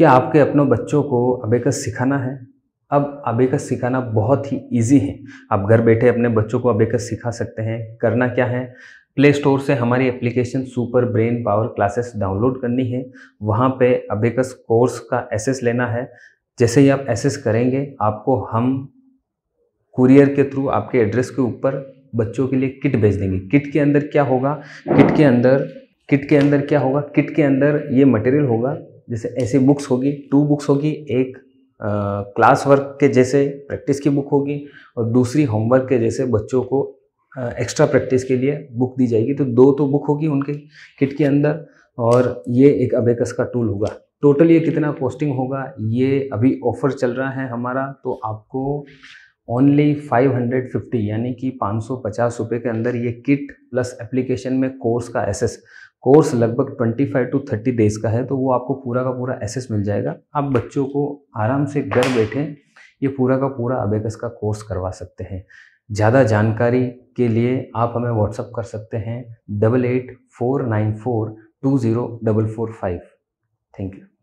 कि आपके अपनों बच्चों को अबेकस सिखाना है अब अबेकस सिखाना बहुत ही ईजी है आप घर बैठे अपने बच्चों को अबेकस सिखा सकते हैं करना क्या है प्ले स्टोर से हमारी application super brain power classes download करनी है वहाँ पे अबेकस कोर्स का एसेस लेना है जैसे ही आप एसेस करेंगे आपको हम कुरियर के थ्रू आपके एड्रेस के ऊपर बच्चों के लिए किट भेज देंगे किट के अंदर क्या होगा किट के अंदर किट के अंदर क्या होगा किट के अंदर ये मटेरियल होगा जैसे ऐसी बुक्स होगी टू बुक्स होगी एक क्लास वर्क के जैसे प्रैक्टिस की बुक होगी और दूसरी होमवर्क के जैसे बच्चों को एक्स्ट्रा प्रैक्टिस के लिए बुक दी जाएगी तो दो तो बुक होगी उनके किट के अंदर और ये एक अबेकस का टूल होगा टोटल ये कितना कॉस्टिंग होगा ये अभी ऑफर चल रहा है हमारा तो आपको ओनली 550 यानी कि पाँच सौ के अंदर ये किट प्लस एप्लीकेशन में कोर्स का एसेस कोर्स लगभग 25 टू 30 डेज का है तो वो आपको पूरा का पूरा एसेस मिल जाएगा आप बच्चों को आराम से घर बैठे ये पूरा का पूरा अबेकस का कोर्स करवा सकते हैं ज़्यादा जानकारी के लिए आप हमें व्हाट्सअप कर सकते हैं double eight four nine four two zero double four five thank you